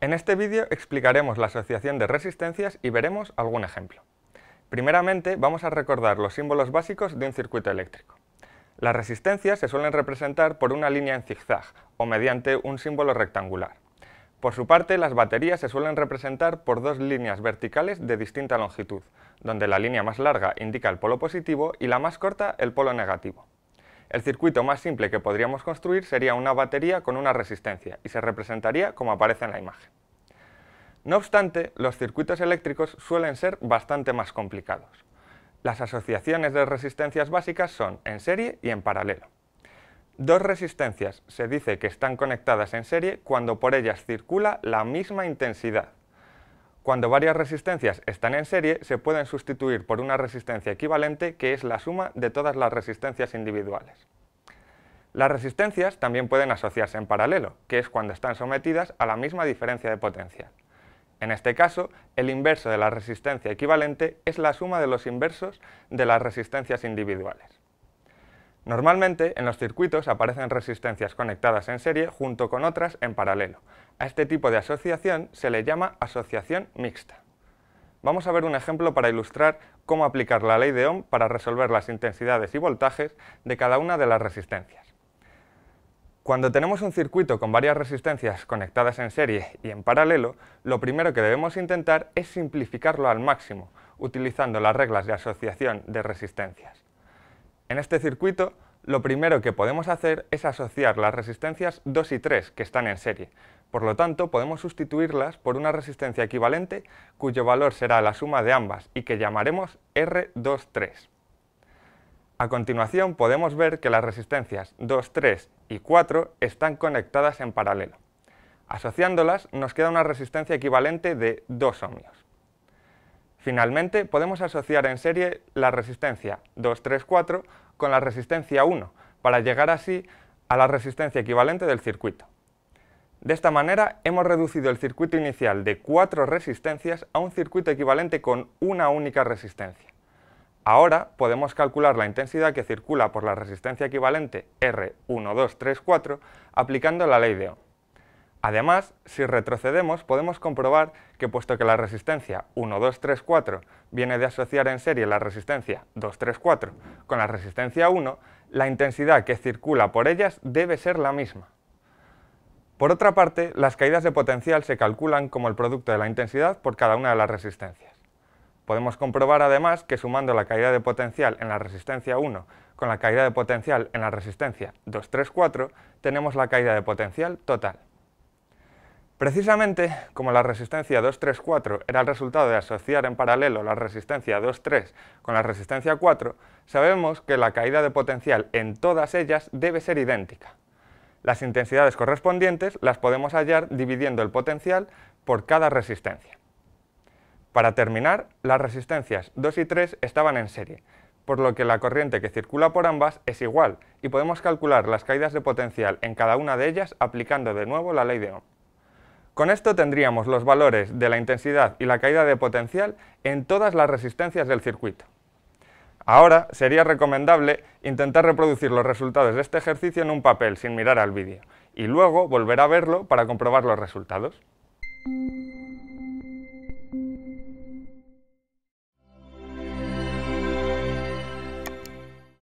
En este vídeo explicaremos la asociación de resistencias y veremos algún ejemplo. Primeramente vamos a recordar los símbolos básicos de un circuito eléctrico. Las resistencias se suelen representar por una línea en zigzag o mediante un símbolo rectangular. Por su parte, las baterías se suelen representar por dos líneas verticales de distinta longitud, donde la línea más larga indica el polo positivo y la más corta el polo negativo. El circuito más simple que podríamos construir sería una batería con una resistencia y se representaría como aparece en la imagen. No obstante, los circuitos eléctricos suelen ser bastante más complicados. Las asociaciones de resistencias básicas son en serie y en paralelo. Dos resistencias se dice que están conectadas en serie cuando por ellas circula la misma intensidad, cuando varias resistencias están en serie, se pueden sustituir por una resistencia equivalente que es la suma de todas las resistencias individuales. Las resistencias también pueden asociarse en paralelo, que es cuando están sometidas a la misma diferencia de potencia. En este caso, el inverso de la resistencia equivalente es la suma de los inversos de las resistencias individuales. Normalmente, en los circuitos aparecen resistencias conectadas en serie junto con otras en paralelo, a este tipo de asociación se le llama asociación mixta. Vamos a ver un ejemplo para ilustrar cómo aplicar la ley de Ohm para resolver las intensidades y voltajes de cada una de las resistencias. Cuando tenemos un circuito con varias resistencias conectadas en serie y en paralelo, lo primero que debemos intentar es simplificarlo al máximo, utilizando las reglas de asociación de resistencias. En este circuito, lo primero que podemos hacer es asociar las resistencias 2 y 3 que están en serie, por lo tanto, podemos sustituirlas por una resistencia equivalente cuyo valor será la suma de ambas y que llamaremos R23. A continuación podemos ver que las resistencias 2, 3 y 4 están conectadas en paralelo. Asociándolas nos queda una resistencia equivalente de 2 ohmios. Finalmente podemos asociar en serie la resistencia 234 con la resistencia 1 para llegar así a la resistencia equivalente del circuito. De esta manera hemos reducido el circuito inicial de cuatro resistencias a un circuito equivalente con una única resistencia. Ahora podemos calcular la intensidad que circula por la resistencia equivalente R1234 aplicando la ley de Ohm. Además, si retrocedemos podemos comprobar que puesto que la resistencia 1234 viene de asociar en serie la resistencia 234 con la resistencia 1, la intensidad que circula por ellas debe ser la misma. Por otra parte, las caídas de potencial se calculan como el producto de la intensidad por cada una de las resistencias. Podemos comprobar además que sumando la caída de potencial en la resistencia 1 con la caída de potencial en la resistencia 234, tenemos la caída de potencial total. Precisamente, como la resistencia 234 era el resultado de asociar en paralelo la resistencia 23 con la resistencia 4, sabemos que la caída de potencial en todas ellas debe ser idéntica. Las intensidades correspondientes las podemos hallar dividiendo el potencial por cada resistencia. Para terminar, las resistencias 2 y 3 estaban en serie, por lo que la corriente que circula por ambas es igual y podemos calcular las caídas de potencial en cada una de ellas aplicando de nuevo la ley de Ohm. Con esto tendríamos los valores de la intensidad y la caída de potencial en todas las resistencias del circuito. Ahora sería recomendable intentar reproducir los resultados de este ejercicio en un papel sin mirar al vídeo y luego volver a verlo para comprobar los resultados.